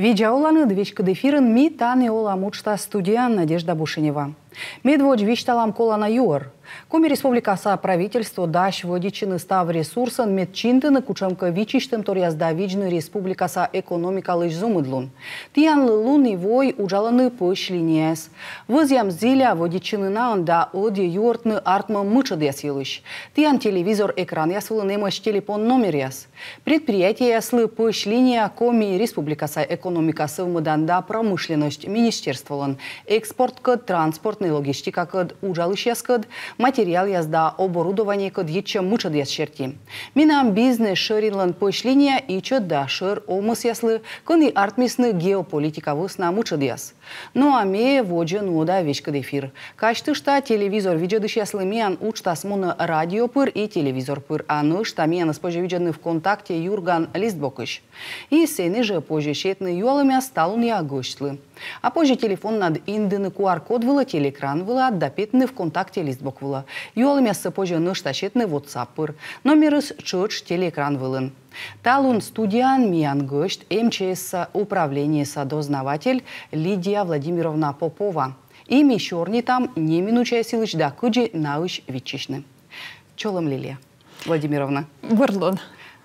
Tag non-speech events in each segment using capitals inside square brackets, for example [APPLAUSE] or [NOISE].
уланы, двечкіде фирын ми таны ол амучта студия Надежда Бушенева. Медвоч вишталам колана юр. Коми республика са правительство даш водичины став ресурсен медчинтын кучамка вичиштем ториас республика са экономика лыж зумыдлун. Тиян лылун и вой ужаланы пыш линиес. Вызям зиля водичины на наанда оди юртны артма мычадес елыш. Тиян телевизор экран ясвылы немыш телефон номер яс. Предприятие яслы пыш линия коми республика са экономика вмыданда промышленность министерстволын. Экспорт код, транспортный логистика кад ужалыш яс код, материал язда оборудование код яча мучат яс черти. Минам бизнес шеринлан пошлиния и чё да шер омыс яслы, кон и артмисны геополитика на мучат яс. Ну а мея воджен ну да вечка дефир. Качты шта телевизор виджадыш яслы миян учта смуна радио пыр и телевизор пыр, а ну шта миян спожи виджаны вконтакте Юрган Листбокыш. И сены же позже щетны юалымя сталун я гощтлы. А позже телефон над индыны QR-код выла, телекран выла, отдапетны вконтакте Листбок выла булла. Ну, Юалы мяссы позже ныш тащетны whatsapp номер из чёрч телеэкран вылын. Талун студиан Миянгышт МЧС управление садознаватель Лидия Владимировна Попова. Ими щорни там не неминучая силыч да кыджи наыч вичишны. Чолом Лилия Владимировна. Варлон.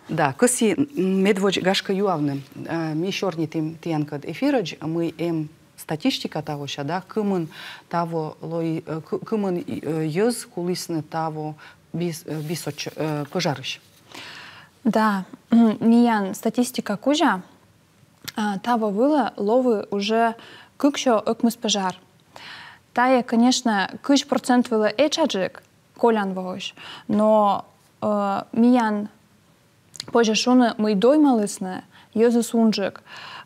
Да, коси медвоч гашка юавны. Э, ми щорни тим тиянкад эфирач, мы м эм статистика того, что да кымын таво лой кымын йөз кулисны таво бис бисоч пожарыш да [CLEARS THROAT] миян статистика кужа а, того было ловы уже кыкшо ыкмыс пожар тая конечно кыш процент было эчаджик колян вош но э, миян позже шуны мы доймалысны йөзы сунжик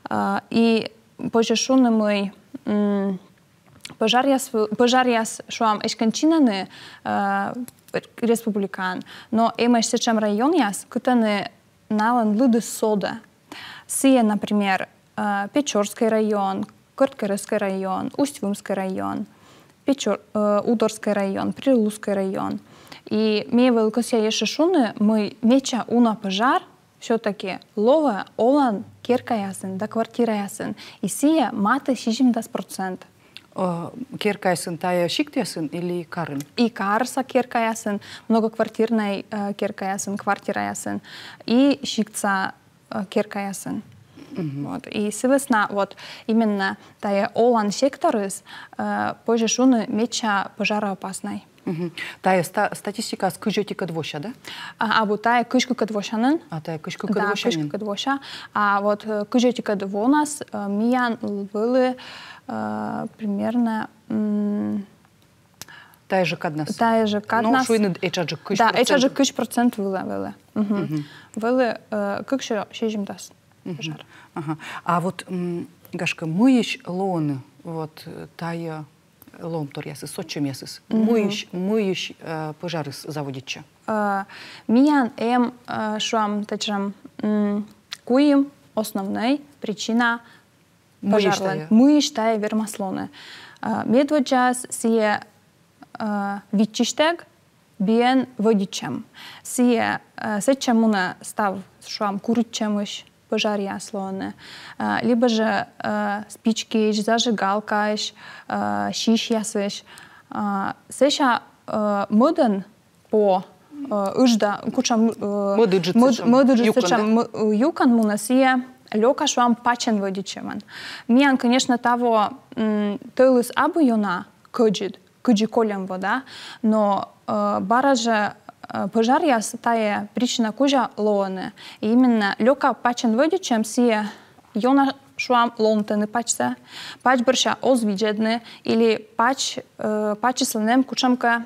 а, и požešūnamai pažarjas šuam iškančinani respublikan, no чем район rajonijas, kutani nalan lūdus сода. Сие, например, э, Печорский район, Корткарский район, Усть-Вымский район, Печор, э, Удорский район, Прилузский район. И мы в Лукосе Ешишуны мы меча уна пожар – все-таки лова олан керкаясын да квартира и сия маты шижимдас процент керк аясын тая шиктесін или карын и карса керкаясын, многоквартирной многоквартирный э, керк квартира аясын и шикца э, керкаясын. Вот. И, соответственно, вот именно тая олан секторыс э, позже шуны меча пожароопасной. Та Тая статистика скыжетика двоша, да? А, а, вот тая кышку кадвошанын. А та тая кышку кадвошанын. Да, кышку кадвоша. А вот э, кыжетика двонас э, миян лбылы э, примерно... Тая же каднас. Тая же каднас. Ну, шуйны эча же кыш Да, эча же кыш процент вылы. Вылы, вылы как еще шежим дас. Ага. А вот, Гашка, мы ищ лоны, вот, тая... ломтор ясыз, сотчым ясыз. Мыйыш, мыйыш э, пожарыс заводитча. Э, миян эм э, шуам тачам куим основной причина пожарлы. Мыйыш тая вермаслоны. Медвочас сие витчиштег биен водичем. Сие сетчем став шуам куричемыш пожар яслоны, либо же спички, зажигалка, шиш ясыш. Сеша моден по ыжда куча модуджицечам юкан мунасия лёка шуам пачен водичеван. Миян, конечно, того тылыс абу юна кыджид, кыджи колем вода, но бараже Э, пожар я стая причина кужа лоны. И именно лёка пачен выдючем сие йона шуам лонте не пачца, пач бұрша оз виджедны, или пач, э, пачи слонем кучамка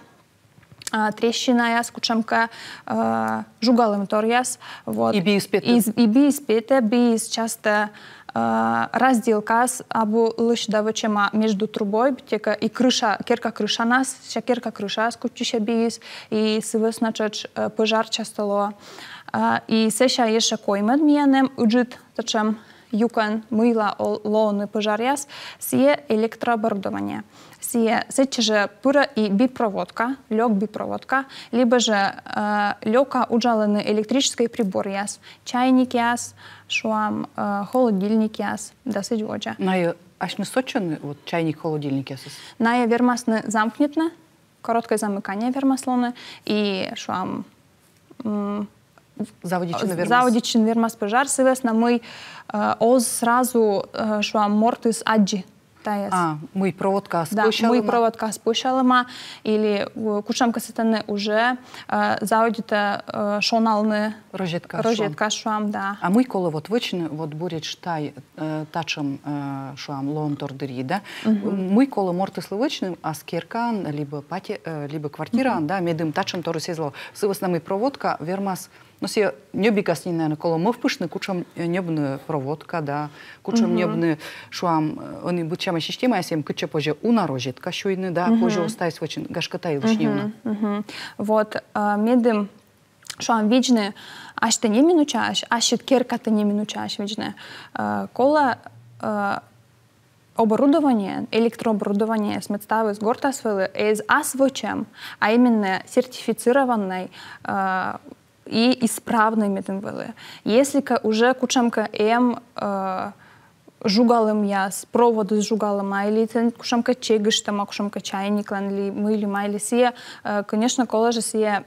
э, трещина яс, кучамка э, жугалым тор яс. Вот. И би испете. И, и би испете, би из часто а, разделкас абу лышдавычема между трубой тека и крыша керка крыша нас ша керка крыша скучише биис и сывы значит э, пожар частоло а, и сеша еше коймед миянем уджит тачем юкан мыла лоуны пожаряс сие электрооборудование сие, сече же пыра и бипроводка, лег бипроводка, либо же э, лёка уджалены электрический прибор яс, чайник яс, шуам, э, холодильник яс, да сидь воджа. Най, аж мы сочены, вот чайник, холодильник яс? Най, вермасны замкнетны, короткое замыкание вермаслоны, и шуам... Заводичен вермас пожар, соответственно, мы э, оз сразу э, шуам мортис аджи, тајас. А, мој проводка спушалама? Да, мој проводка спушалама или э, кучамка сетане уже э, заоѓите э, шоналны рожетка рожетка шуам, да. А мој коло вот вычны вот бурич тај тачам шуам лон тордыри, да. Мој коло морты слывычным аскеркан либо пати либо квартиран, да, медым тачам торы сезло. Сывасна мој проводка вермас носи ну, небикаснинен коломов пышны кучам небны проводка, да, кучам угу. небны шуам, э, они будь чама система, если им куча позже унарожит не да, угу. позже устаясь очень гашката и лошневна. Угу. Угу. Вот, э, медым шуам вичны, аж ты не минучаешь, аж керка ты не минучаешь вичны. Э, кола оборудование, электрооборудование с медставы с горта из АСВЧМ, а именно сертифицированной э, і ісправними тим були. Якщо вже Кучемка М э, жугалым яс, проводы с жугалым айли, кушамка чегыш там, а кушамка чайник ланли, мыли майли сие, э, конечно, колледжи сие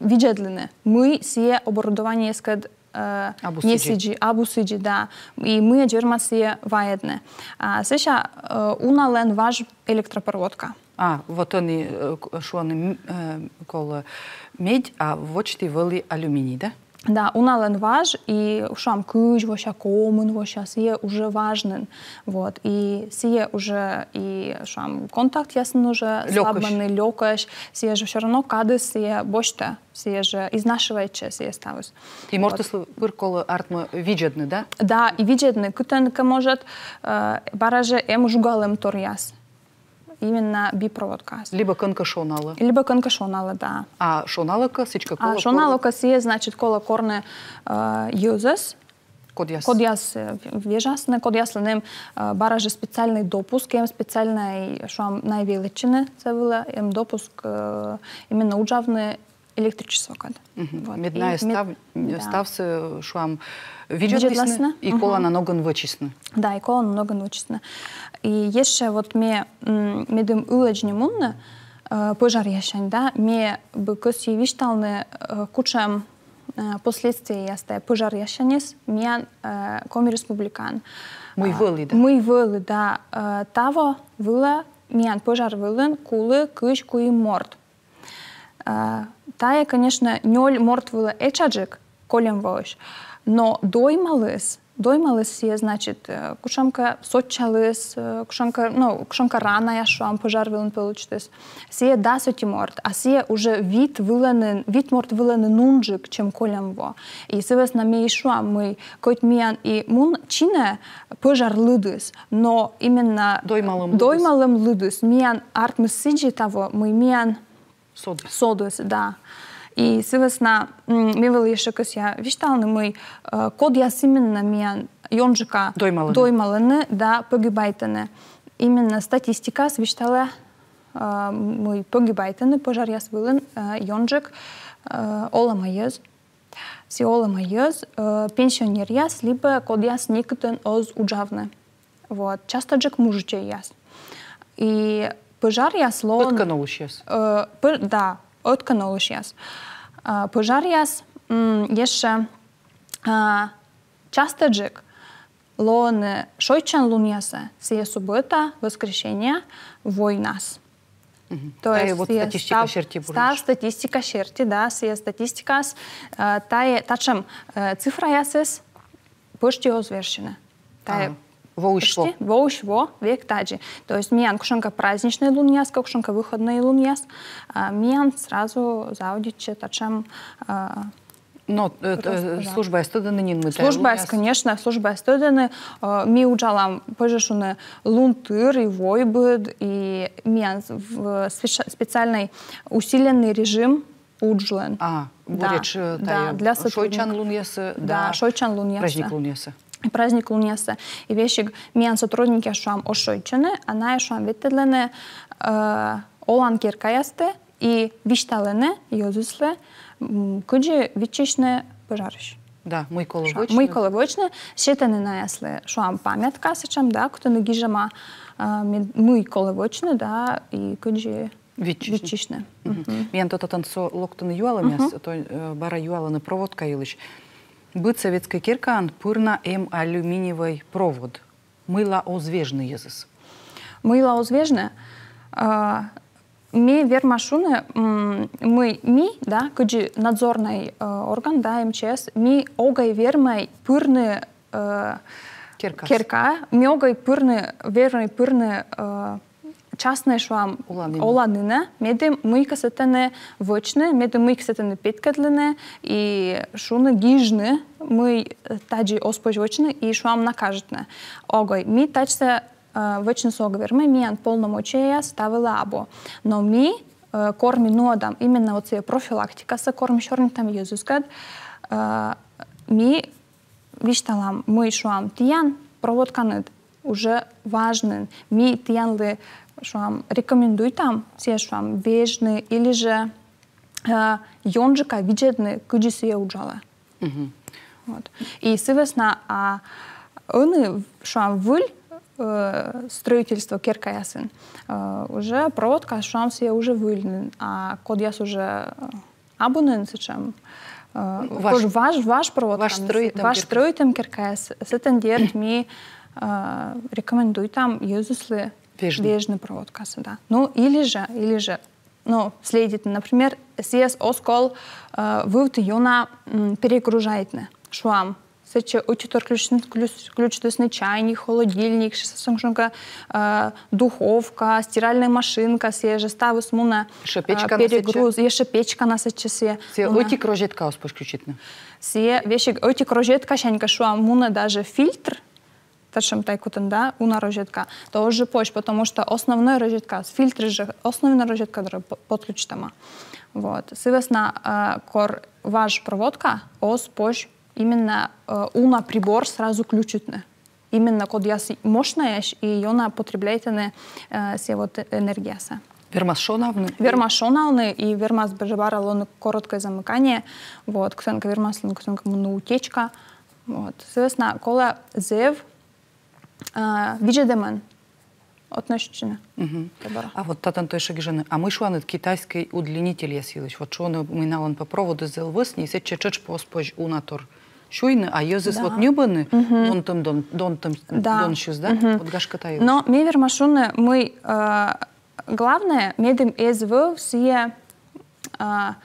виджедлины. Мы сие оборудование искать э, абу абусиджи, да. И мы, джерма, сие ваедны. А, сеша, уна лен важ электропроводка. А, вот они, э, что они э, коло медь, а в очти вели алюминий, да? Да, унален важ, и ушам кыч, вообще комын, вообще сие уже важнен, Вот, и сие уже, и шам контакт ясен уже, слабанный лёкаш, сие же все равно кады сие бошта, сие же изнашиваючи сие ставус. И вот. может пыркол артмы виджетны, да? Да, и виджетны, кутенка может, э, бараже эм жугалем тор яс именно бипроводка Либо канка шонала. Либо канка шонала, да. А шоналока сечка кола? А шоналока сие значит, кола корне э, юзес. Код јас. Код јас э, вежасне, код јас ленем э, бараже специальный допуск, им эм специальный и шо највеличине се вела, ем эм допуск именно уджавне электричествоға вот. медная став мед... ставсы э, шуам виджетласны и кола намногын вычисны да и кола намногын вычисны и еще вот ме медым улажни мунны э, пожар яшань да ме бы көс евишталны э, кучам последствия ясты пожар яшанес мен коми республикан мы вылы да мы вылы да таво выла мен пожар вылен, кулы кыш куи морт а, та я, конечно, нёль мертвыла эчаджик, колем воиш. Но доймалыс, доймалыс е, значит, э, кушамка сотчалыс, э, кушамка, ну, кушамка рана я шуам пожар вилен получитыс. Сие да соти морт, а сие уже вид виленен, вид морт виленен нунджик, чем колем во. И севес на ми шуам мы, койт миян и мун чине пожар лыдыс, но именно доймалым лыдыс, миян арт мы сиджи того, мы миян Содується, да. И съвестна ми вели ще къс я вищална мой э, код я сименна мия Йонжика доймалане. доймалане да погибайтане. Именно статистика свищала э, мой погибайтане пожар я свилен э, Йонжик Ола Майез. Си Ола Майез пенсионер яс либо код яс никотен оз уджавне. Вот. Часто джек мужичей яс. И Pożar jaslon... Odkanął się. E, da, odkanął się. E, pożar jas mm, jeszcze e, ciasteczek lon szojczan luniese, sieje sobota, воскресенье, wojnas. Mhm. To ta jest, jest statistika sierci. Ta statistika sierci, da, sieje statistikas, ta je, taczem cyfra jases, poszcie ozwierszynę. Ta je, Воушво. Воушво, век таджи. То есть миян кушанка праздничный луньяс, кушанка выходный луньяс. Миян сразу заудиче тачем а, Но э, э, служба эстуденынин мы Служба эс, конечно, служба эстудены. А, ми учалам не лунтыр и войбыд, и миян в специальный усиленный режим уджлен. А, буречь да, да, для сотрудников. Шойчан луньясы, да, да шойчан луньясы. Праздник луньясы праздник лунеса и вещи мен сотрудники шуам а она шуам веттедлене э, олан киркаясты и вишталене йозусле кыджи вичишне пожарыш. Да, мой коловочный. Мой коловочный. Считаны на ясли, что вам памятка сечем, да, кто не гижема э, мы коловочный, да, и кыджи вичишне. Мен а то танцо локтаны юала мяс, то бара юала на проводка илыш. Быт советский киркан пырна эм алюминиевый провод. Мыла озвежный языс. Мыла озвежная. Ми вермашуны, мы ми, да, кыджи надзорный э, орган, да, МЧС, ми огай вермай пырны э, кирка, ми огай пырны, вермай пырны э, частна шуам оладина. оладина, меде мыйка сетене вочне, меде мыйка не петкадлине и шуна гижне мы э, таджи оспож вочне и шуам накажетне. Огой, ми тач се э, вочне с оговерме, ми ан полномочия я ставила або. Но ми э, корми нодам, именно вот сија профилактика са корми шорнитам језускад, ми вишталам, мы шуам тијан, проводканет уже важен. Ми тијан ли вам рекомендуй там съешь вам вежны или же э, йонжика виджетны кыджи сие ужала. вот. И, соответственно, а что вам выль э, строительство Керкаясен. Э, уже проводка что вам я уже выльнен, а код яс уже э, абунен сечем. ваш, ваш, ваш проводка. Ваш строитем, ваш строитем Керкаяс. Сетен дерт ми э, рекомендуй там юзусли Вежный. Вежный провод касы, да. Ну, или же, или же, ну, следите. например, съез оскол э, вывод юна перегружает на шуам. Сече учитор ключный ключ, ключ чайник, холодильник, шесонжонка, э, духовка, стиральная машинка, съеже ставы смуна. Еще печка э, перегруз, на еще печка на сече се. Се уйти крожетка успеш ключитно. Се вещи уйти крожетка, шанька шуам муна даже фильтр, ташамтай кутында уна розетка, то уже почь, потому что основная розетка, с фильтры же, основная розетка которая подключена. Вот. Соответственно, кор ваш проводка, ос почь, именно уна прибор сразу ключитный. Именно код яс мощная, и она потребляет не все вот энергияса. Вермашоналны? Вермашоналны и вермас бежевара лон короткое замыкание, вот, ктенка вермас лон ктенка утечка, вот. Соответственно, кола зев, а, виджедемен отношчына а вот татан той шагижаны а мы шуаны китайский удлинитель я силыч вот шуаны мы налан по проводу зел высни се чечеч поспож унатор шуйны а йозыс вот нюбаны он там дон дон там дон щус да вот гашка таю но мевер машуны мы а, главное медим эзв все а,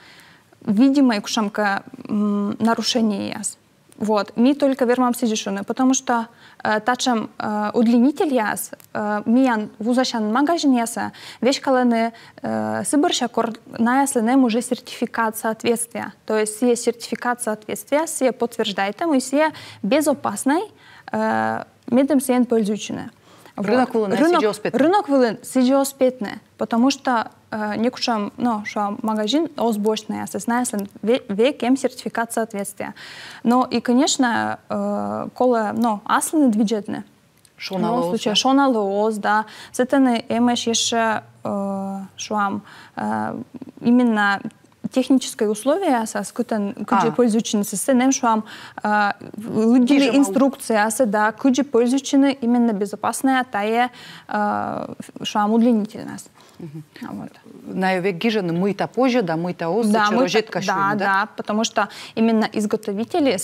видимое кушамка нарушение яс вот. Mi только вермам сидишуны, потому что э, тачам э, удлинитель яс, э, миян вузащан магазин яса, вещь каланы э, сыбырша корнаяслыным уже сертификат соответствия. То есть все сертификат соответствия, все подтверждает, ему и все безопасной э, медом сен пользуючины. Рынок вилен, рынок, рынок вилен, сиджиоспетне, потому что э, некушам, ну, что магазин озбочный, а сеснаесен векем сертификат соответствия. Ну и, конечно, э, кола, ну, аслен бюджетне. Шонала ос. случае, на ос, да. Сетене имеешь еще, э, шуам, э, именно техническое условие сас күтен күджи пользовательницы что вам лыдили инструкция а да күджи пользовательны именно безопасная тая а, шуам удлинительность а вот. На Евгижен мы-то позже, да, мы-то осы, да, мы да, да, да, потому что именно изготовители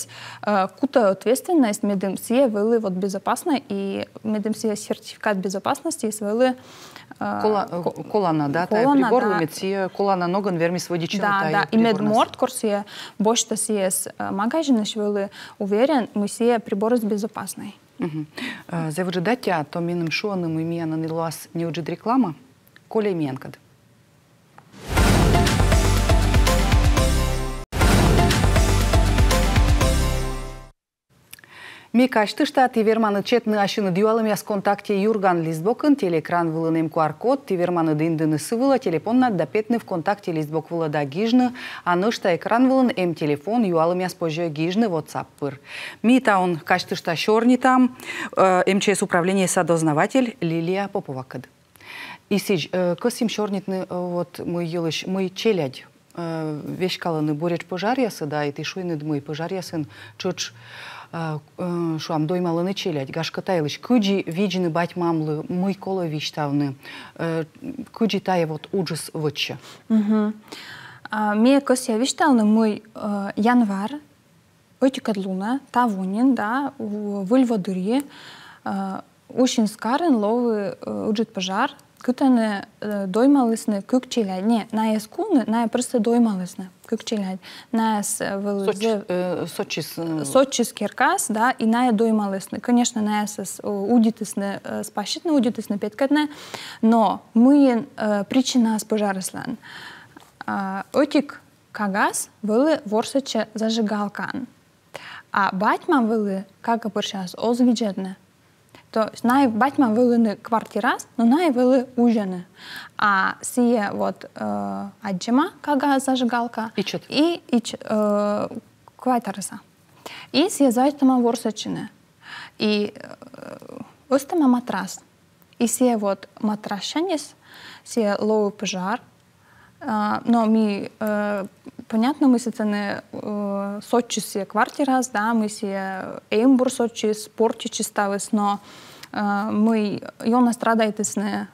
э, кута ответственность медемсия вели вот безопасно и медемсия сертификат безопасности свели э, э колана, да, колана, прибор да. Сие, колана ноган верми сводичина. Да, да, и медморт, курсия, больше то сие э, магазины швели уверен, мы сие прибор безопасный. Угу. Э, Завжди даття, то миним шоным имея на не лас реклама? Коля Колеменкад. Микашты штат Тиверманы четны ашыны дюалым яс а контакте Юрган Лизбокын телекран вылынем QR-код Тиверманы дындыны сывыла телефонна допетны в контакте Лизбок вылыда гижны, а анышта экран вылын эм телефон юалым яс а позже гижны WhatsApp пыр. Ми таун каштышта шорни там, э, МЧС управление садознаватель Лилия Поповакыды. Исиж, э, косим шорнитны, э, вот мы елыш, мы челядь. Э, Вещь каланы борет пожарьясы, да, и ты шуйны дмы пожарьясын, чоч шуам не челядь, гашка тайлыш, куджи виджины бать мамлы, мы коло вич тавны, куджи тая вот уджис выча. Мия косия вич тавны, мой январ, Өтікәд луна, тавунин, да, выльва дырье, очень скарын ловы уджит пожар, Като не дојмалисне не, на ес куне, на просто прсте дојмалисне кукчиле. На ес велзе сочис сочис киркас, да, и на е дојмалисне. Конечно, на ес с удитисне э, спашитне, удитисне петкатне, но мы э, причина с пожараслан. А, отик кагас вели ворсече зажигалкан. А батьма вели, как и пыршас, озвиджетне. То най батьма вели не квартирас, но нај вели ужене. А сие вот э, аджема кага зажигалка и ичет. и и э, квартирса. И сие зајтама ворсачины И э, остама матрас. И сие вот матрашенис, сие лоу пожар, но ми Понятно, мы сецене соччис е квартирас, да, мы се Эймбур соччис, порчичи ставис, но мы Йона страдайтес не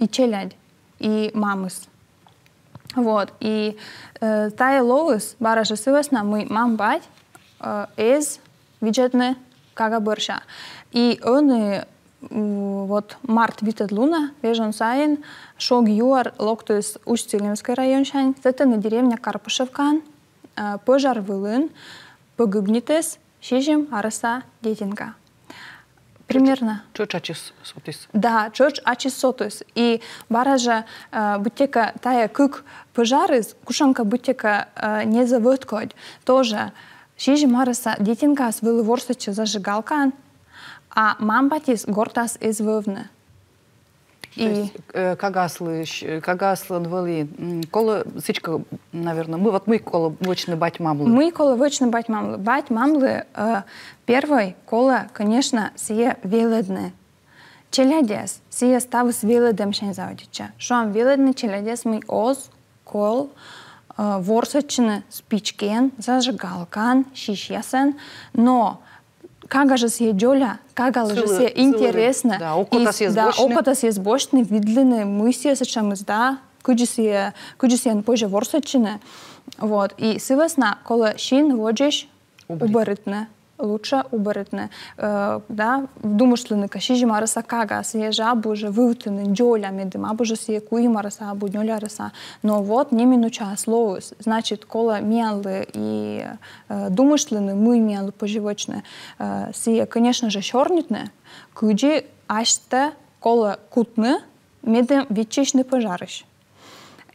и челядь, и мамыс. Вот, и тая ловис, баража сывесна, мы мам бать, из виджетне кага бырша. И он вот март витет луна бежен сайын шог юар локтус усть-илимский район шань зетены деревня карпышевкан э, пожар вылын погибнитес шижим арыса детинка. примерно чоч ачис сотис да чоч ачис сотис и баража э, бутека тая кык пожарыз кушанка бутека э, не завыткодь тоже шижим арыса детинка с вылы ворсычы зажигалкан А мамбатис гортас извывны. И... Есть, э, кагаслы, э, кагаслы двали, кола сичка, наверное, мы вот мы кола вычны бать мамлы. Мы кола вычны бать мамлы. Бать мамлы э, первой кола, конечно, сие веледны. Челядес, сие ставы с веледем шензаудича. Шуам веледны челядес мы оз, кол, э, ворсочны спичкен, зажигалкан, шишьясен, но кага же се ѓоля, кага же се интересна. Да, окота се Да, окота се збошни, видлене, муисија се чамызда, куѓи се, поже ворсачина. Вот, и весна, кола шин воджеш убаритне. лучше убырытны э, да думышлыны кашижи марыса кага а съежа буже вывтыны джоля медыма буже сие куи марыса а буднёля арыса но вот не минуча а словус значит кола мялы и э, думышлыны мы мялы поживочны э, сие конечно же чорнитны куджи ашта кола кутны медем вечечный пожарыш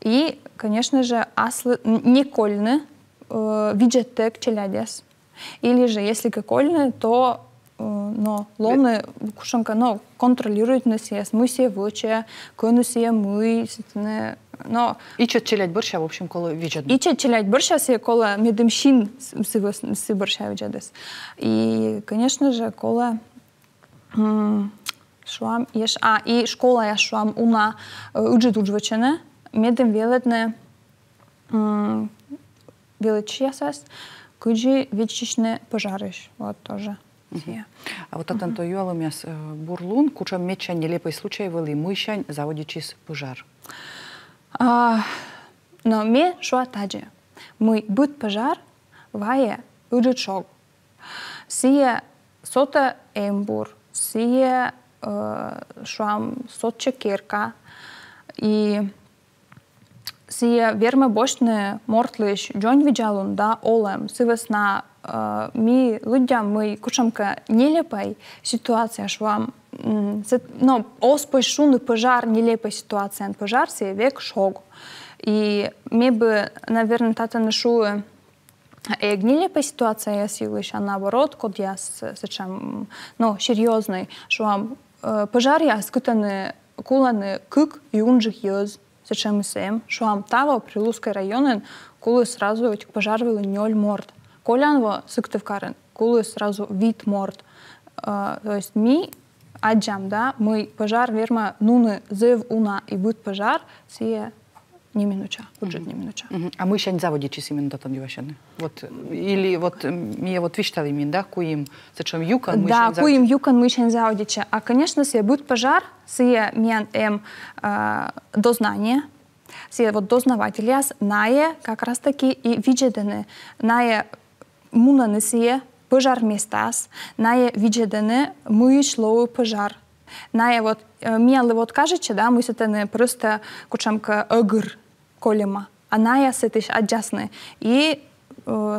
и конечно же аслы никольны виджеттек челядес или же, если кокольны, то э, но лоны кушанка, но контролирует нас на сие, смысле нас я мы, не но... И че челять борща, в общем, коло виджет. И че челять борща, если коло медемщин си борща виджадес. И, конечно же, коло шуам еш, а, и школа я шуам уна э, уджет уджвачене, медем велетне, величия сест, кыжи вечичне пожарыш, вот тоже. А вот это то юала мяс бурлун, куча меча нелепый случай вели мышань заводичис пожар. Но ме шуа таджи. Мы быт пожар, вае уджит шог. сота эмбур, сие э, шуам сотча кирка. И сие вірме бошне мортлиш джон віджалун да олем си весна э, мі людям мы кушамка нелепай ситуация ж но ну оспой шуни пожар нелепай ситуація пожар сие век шог і ми би наверное тата нашує Як э, нелепа ситуация я сілиш, а наоборот, код я сечем, ну, серьезный що вам э, пожар я скутане кулане кик юнжих йоз зачем СМ, Шуам Тава, Прилузский районен, кулы сразу этих пожарвили ноль морд. Колянво, Сыктывкарен, кулы сразу вид морд. А, то есть ми аджам, да, мы пожар верма нуны зев уна и будет пожар, сие Неминуча, бюджет неминуча. А мы сейчас заводичи си мен там дивашене. Вот или вот ми е вот виштали мин, да, куим сечем юкан мы Да, куим юкан мы не заводи заводичи. А конечно, се будет пожар, се мен эм а, дознание, се вот дознаватели аз нае как раз таки и виджедене, нае муна не пожар местас, нае виджедене мы шло пожар. Нае вот мияли вот кажете да, мы се не просто кучамка огр колема. Она а я сетиш аджасны. И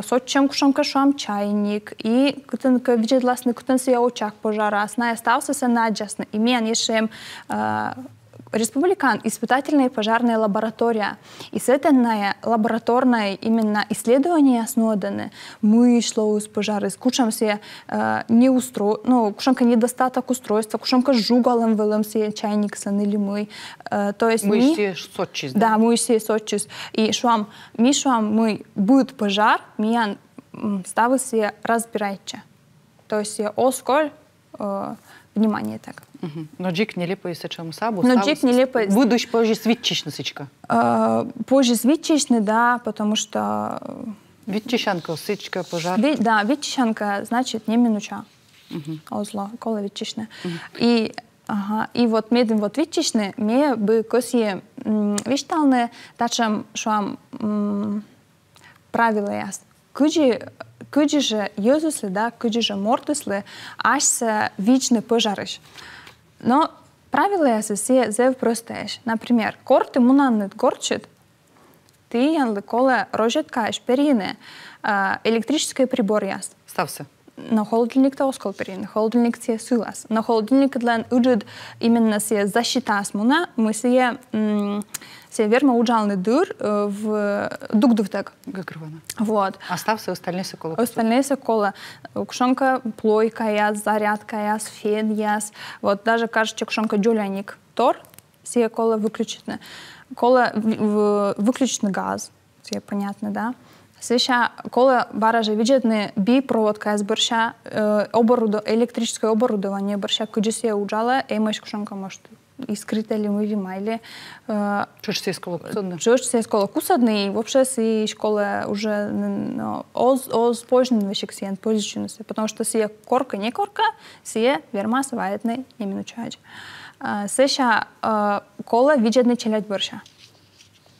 соччем кушамка шуам чайник и кутен к виджедласны кутен сия очак пожара. Сна я стався се наджасны. И мен ешем а, республика испытательная пожарная лаборатория. И с этой лабораторной именно исследования основаны Мы шло с пожары, скучамся э, не устро... ну, кушамка недостаток устройства, кушамка жугалом вылымся чайник сан или мы. Э, то есть мы мы все сочи. Да? мы все сочи. И шуам, ми шуам, мы будет пожар, меня ставился разбирайте. То есть э, осколь э, внимание так. Но Джик не лепи се чим сабу. Но ну, Джик не лепи... Будущ позже свідчичнисичка. Э, позже свідчични, да, потому что... Відчищанка, осичка, пожар. да, відчищанка, значить, не минуча. Угу. Озло, коло відчищне. Угу. І Ага, і от медим от відчичне, ми би косі вішталне, тачам, що правила яс. Куджі, же Йозусли, да, куджі же Мортусли, аж се вічне пожариш. Но правила я все зев простеешь. Например, корты мунаннет горчит, ты янлыкола рожет каш перины. А, электрический прибор яс. Стався на холодильник да осколпери, на холодильник си сулас. На холодильник длен уджуд именно си защита смуна, мы си е си е верно уджалный дыр в дугдувтек. Гагрвана. Вот. Остав а все остальные соколы. Остальные соколы. Кушонка плойка яс, зарядка яс, фен яс. Вот даже кажется, кушонка дюляник тор, си кола выключена. Кола выключен газ, все понятно, да? Сеша, коли бараже виджетне би проводка из бърша э, оборудо, електрическое оборудование бърша, къде се е уджала, е э, имаш кушанка мъщу. Искрите ли ми вимайле? Э, Чуш се искала кусадне. Чуш се искала кусадне и въобще си школа уже оз, оз пожнен вишек си ен позичено се, потому что си е корка, не корка, си е верма сваетне именно чаджа. Сеша, кола виджетне челять бърша.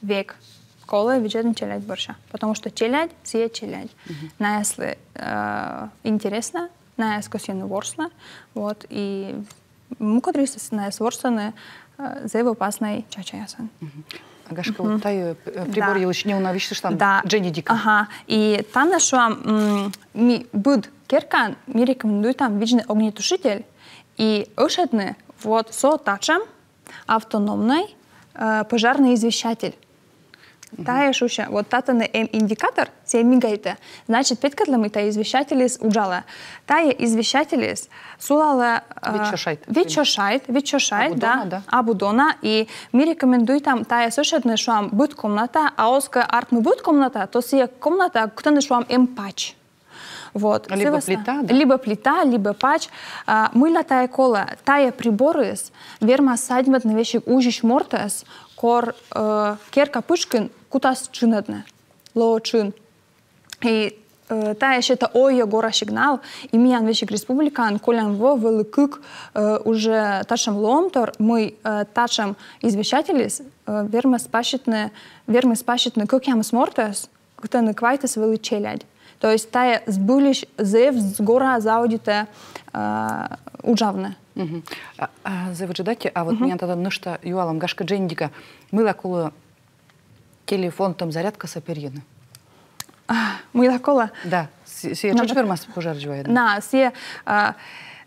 Век школы вечером челядь борща, потому что челядь все челядь. Угу. На если э, интересно, на искусственно ворсна, вот и мукадрисы на ворсаны э, за его опасной чачаясан. Агашка, вот таю э, э, прибор елыш не унавишься, что там Дженни Дика. Ага, и там нашла ми буд керкан, ми рекомендуют там вечный огнетушитель и ушетны вот со тачем автономный пожарный извещатель. Тая шуша, вот татаны эм индикатор, се мигайте. Значит, петкадлам и извещатели с уджала. Тая извещателис сулала... Э, вечошайт. Вечошайт, вечошайт, да. Абудона, и мы рекомендуем там тае, тая сушетная шуам быт комната, а оска мы быт комната, то сие комната, кто не шуам эм пач. Вот. Либо Севаса. плита, да? Либо плита, либо пач. А, мыла тая кола, тая приборы, верма садьбат на вещи ужищ мортес, кор э, керка пышкин кутас чынадне, ло И э, та еще это ойя гора сигнал, и миян вещик республикан, колян во великык э, уже ташем ломтор, мы э, ташем извещателис, э, верма спащитне, верма спащитне, как ям смортес, кто не квайтес величелядь. То есть тая сбылищ зев с гора заудите э, ужавне а, а, Завыжидайте, а вот меня тогда ну что юалам гашка джендика. Мыла кулы телефон там зарядка саперины. Мыла кола? Да. Сие чуть вермас пожар жвает. На, все. А,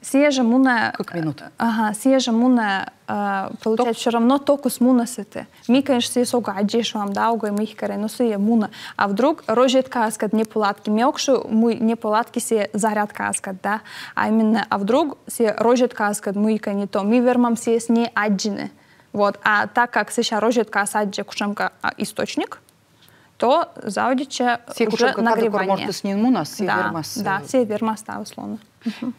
Сиежа муна... Как минута? Э, ага, сиежа муна, э, получается, Ток. все равно току с муна сете. Микаешь си сога аджиш вам дауга и михкаре, но си муна. А вдруг рожит каскад неполадки. Мекшу мы не неполадки си заряд каскад, да? А именно, а вдруг си рожит каскад, муйка не то. мы вермам си с не аджины. Вот. А так как сейчас рожет касаджи кушамка а, источник, то заводится уже нагревание. Сие кушамка, когда корморта с ним у нас, а сие да, вермас. Да, сие вермас, да, условно. Uh -huh.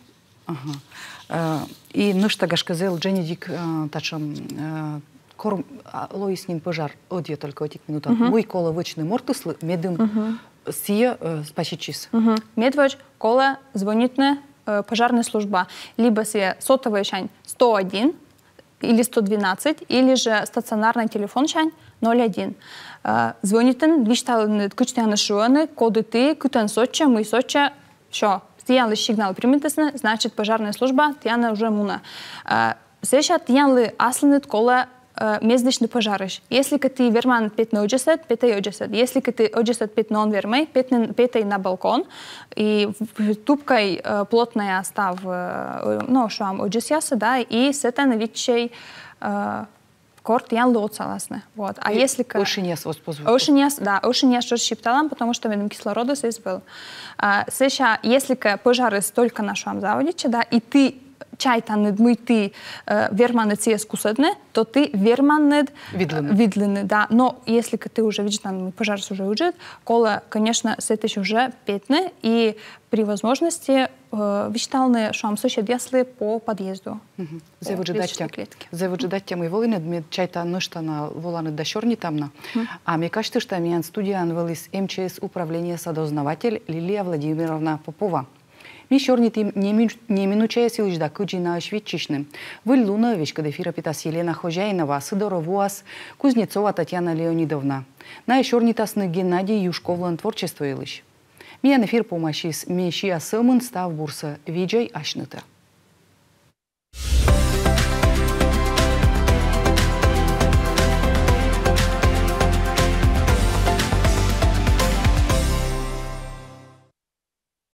Э, и ну что ныштагаш казел Дженедик э, тачам э, корм а, лоис ним пожар одия только отик минута. Мой кола вычный мортуслы медым сие спасичис. Медвеж кола звонитне пожарная служба. Либо сие сотовая шань 101 или 112, или же стационарный телефон шань 01. Звонитен, лишь та кучтяны шуаны, коды ты, кутан соча, мы соча, все. Тиян ли сигнал примитесне, значит пожарная служба, тияна уже муна. Сеша тиян ли асленит кола месячни пожариш. Если ка ти верман 5 на 10, 5 и 10. Если ка ти 10 5 на он вермай, 5 и на балкон. И тупкай э, плотная став, э, ну, шуам 10 да, и сета навичай Uh, э, кортиян лоцаласны. Вот. А И если... Ошинес воспозвал. Ошинес, да, ошинес что щепталам, потому что видом кислорода здесь был. А, сейчас, если пожары столько только нашем заводиче, да, и ты чай чайтаны мы ты э, верманы циес кусадны, то ты верманы э, видлены. видлены, да. Но если ты уже видишь, там пожар уже уджит, кола, конечно, с этой уже петны, и при возможности Э, вичитални шамсу ще дясли по подъезду. Зе выжидаття. Зе выжидаття мы волины, мне чайта нышта на воланы до черни тамна. А мне кажется, что меня студия анвелис МЧС управление садознаватель Лилия Владимировна Попова. Мишорни тим не минучая силыч да кыджи на ашвитчишны. Вы луна вишка дефира питас Елена Хожаинова, Сидоров аз, Кузнецова Татьяна Леонидовна. На ешорни тасны Геннадий Юшковлен творчество илыш. Меня на эфир помощи с Мещия Сэмон став бурса Виджай Ашныта.